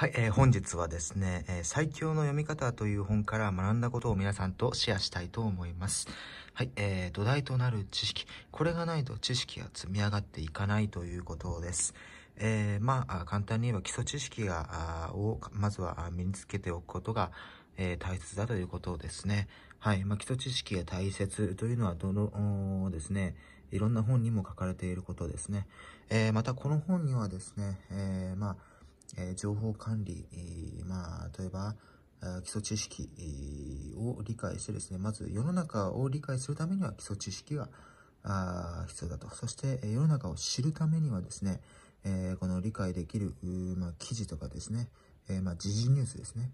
はい、えー、本日はですね、えー、最強の読み方という本から学んだことを皆さんとシェアしたいと思います。はい、えー、土台となる知識。これがないと知識が積み上がっていかないということです。えー、まあ、簡単に言えば基礎知識が、を、まずは身につけておくことが、えー、大切だということですね。はい。まあ、基礎知識が大切というのは、どの、ですね、いろんな本にも書かれていることですね。えー、またこの本にはですね、えー、まあ、え情報管理、えまあ、例えば、基礎知識を理解してですね、まず世の中を理解するためには基礎知識が必要だと。そして世の中を知るためにはですね、えこの理解できる、まあ、記事とかですね、えま時事ニュースですね。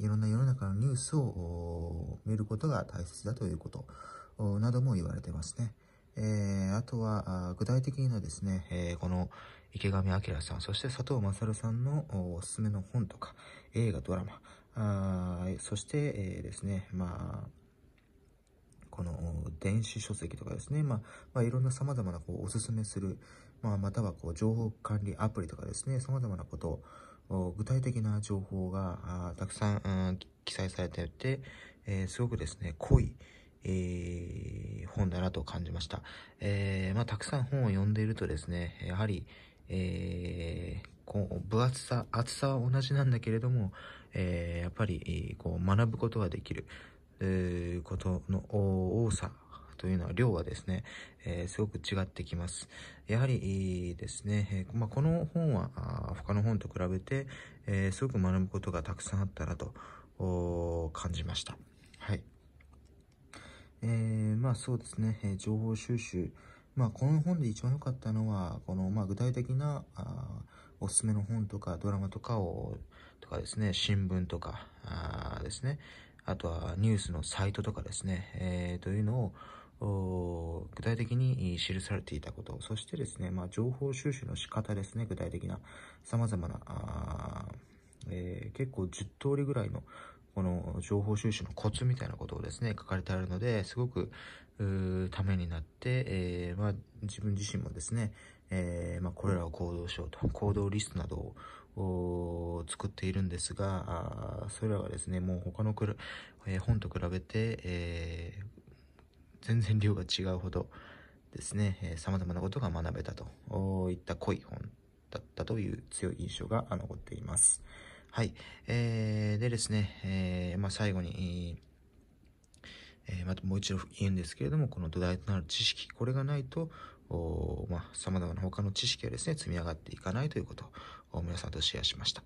いろんな世の中のニュースを見ることが大切だということなども言われてますね。えー、あとは具体的はですね、えー、この池上彰さん、そして佐藤勝さんのおすすめの本とか、映画、ドラマ、あそして、えー、ですね、まあ、この電子書籍とかですね、まあ、まあ、いろんな様々なこうおすすめする、まあ、またはこう情報管理アプリとかですね、様々なことを、具体的な情報がたくさん、記載されていて、えー、すごくですね、濃い、えー、本だなと感じました。えー、まあ、たくさん本を読んでいるとですね、やはり、えー、こう分厚さ、厚さは同じなんだけれども、えー、やっぱり、こう学ぶことができる、えー、ことの多さというのは量はですね、えー、すごく違ってきます。やはりですね、えー、まあ、この本は他の本と比べて、えー、すごく学ぶことがたくさんあったなと感じました。はい。えー、まあそうですね、えー、情報収集。まあこの本で一番良かったのは、このまあ具体的なあおすすめの本とかドラマとかを、とかですね、新聞とかあですね、あとはニュースのサイトとかですね、えー、というのを具体的に記されていたこと、そしてですね、まあ、情報収集の仕方ですね、具体的な様々な、あえー、結構10通りぐらいのこの情報収集のコツみたいなことをですね、書かれてあるので、すごく、ためになって、えー、まあ、自分自身もですね、えー、まあ、これらを行動しようと、行動リストなどを作っているんですが、それらはですね、もう他のくる、えー、本と比べて、え全然量が違うほどですね、えー、様々なことが学べたといった濃い本だったという強い印象が残っています。はい。えー、でですね、えー、まあ、最後に、えー、またもう一度言うんですけれども、この土台となる知識、これがないと、おまあ、様々な他の知識がですね、積み上がっていかないということを皆さんとシェアしました。